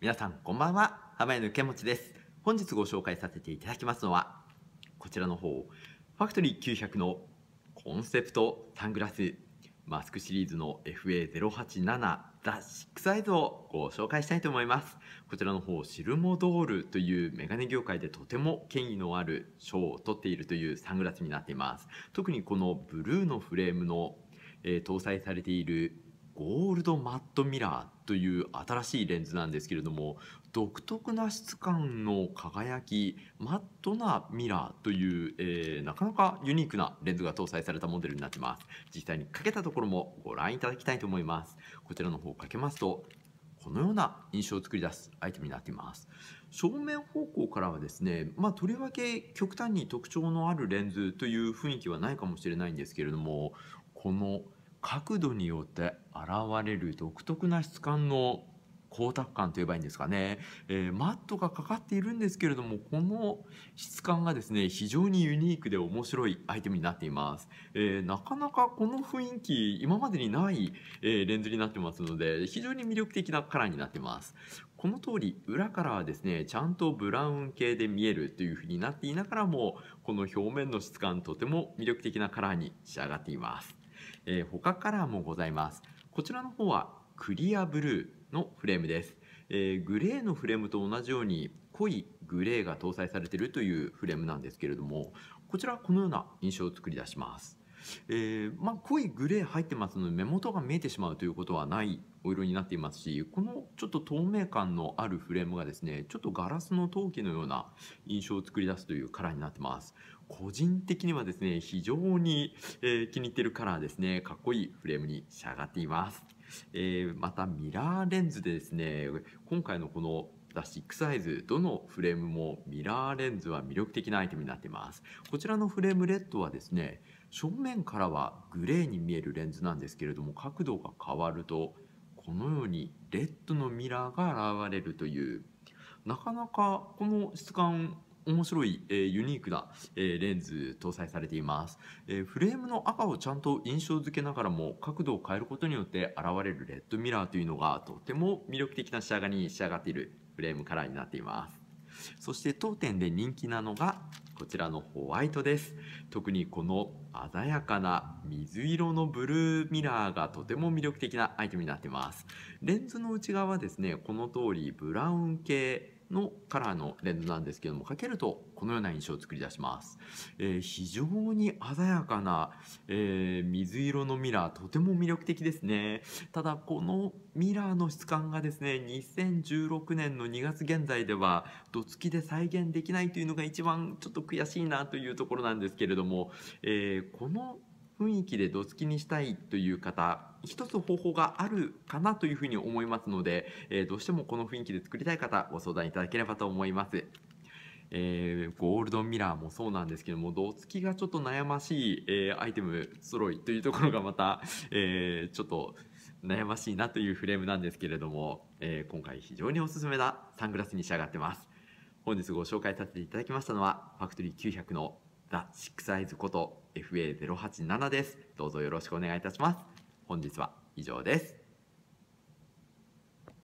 皆さんこんばんは浜家の受け持ちです本日ご紹介させていただきますのはこちらの方ファクトリー900のコンセプトサングラスマスクシリーズの FA087 ザ・シックサイズをご紹介したいと思いますこちらの方シルモドールというメガネ業界でとても権威のある賞を取っているというサングラスになっています特にこのブルーのフレームの、えー、搭載されているゴールドマットミラーという新しいレンズなんですけれども独特な質感の輝きマットなミラーという、えー、なかなかユニークなレンズが搭載されたモデルになってます実際にかけたところもご覧いただきたいと思いますこちらの方をかけますとこのような印象を作り出すアイテムになっています正面方向からはですね、まあ、とりわけ極端に特徴のあるレンズという雰囲気はないかもしれないんですけれどもこの角度によって現れる独特な質感の光沢感といえばいいんですかね、えー、マットがかかっているんですけれどもこの質感がですね非常にユニークで面白いアイテムになっています、えー、なかなかこの雰囲気今までにない、えー、レンズになってますので非常に魅力的なカラーになってますこの通り裏からはですねちゃんとブラウン系で見えるという風になっていながらもこの表面の質感とても魅力的なカラーに仕上がっていますえー、他カラーもございますこちらの方はクリアブルーのフレームです、えー、グレーのフレームと同じように濃いグレーが搭載されているというフレームなんですけれどもこちらはこのような印象を作り出しますえー、まあ、濃いグレー入ってますので目元が見えてしまうということはないお色になっていますしこのちょっと透明感のあるフレームがですねちょっとガラスの陶器のような印象を作り出すというカラーになってます個人的にはですね非常に、えー、気に入ってるカラーですねかっこいいフレームに仕上がっていますえー、またミラーレンズでですね今回のこのザ・シックサイズどのフレームもミラーレンズは魅力的なアイテムになっていますこちらのフレームレッドはですね正面からはグレーに見えるレンズなんですけれども角度が変わるとこのようにレッドのミラーが現れるというなかなかこの質感面白い、えー、ユニークな、えー、レンズ搭載されています、えー、フレームの赤をちゃんと印象付けながらも角度を変えることによって現れるレッドミラーというのがとても魅力的な仕上がりに仕上がっているフレームカラーになっていますそして当店で人気なのがこちらのホワイトです特にこの鮮やかな水色のブルーミラーがとても魅力的なアイテムになってますレンズの内側はですねこの通りブラウン系のカラーのレンズなんですけどもかけるとこのような印象を作り出します、えー、非常に鮮やかな、えー、水色のミラーとても魅力的ですねただこのミラーの質感がですね2016年の2月現在ではドツキで再現できないというのが一番ちょっと悔しいなというところなんですけれども、えー、この雰囲気でドツキにしたいという方一つ方法があるかなというふうに思いますので、えー、どうしてもこの雰囲気で作りたい方ご相談いただければと思います。えー、ゴールドミラーもそうなんですけども、胴付きがちょっと悩ましい、えー、アイテム揃いというところがまた、えー、ちょっと悩ましいなというフレームなんですけれども、え今回非常におすすめなサングラスに仕上がってます。本日ご紹介させていただきましたのは、ファクトリー900のザ・シックスアイズこと FA087 です。どうぞよろしくお願いいたします。本日は以上です。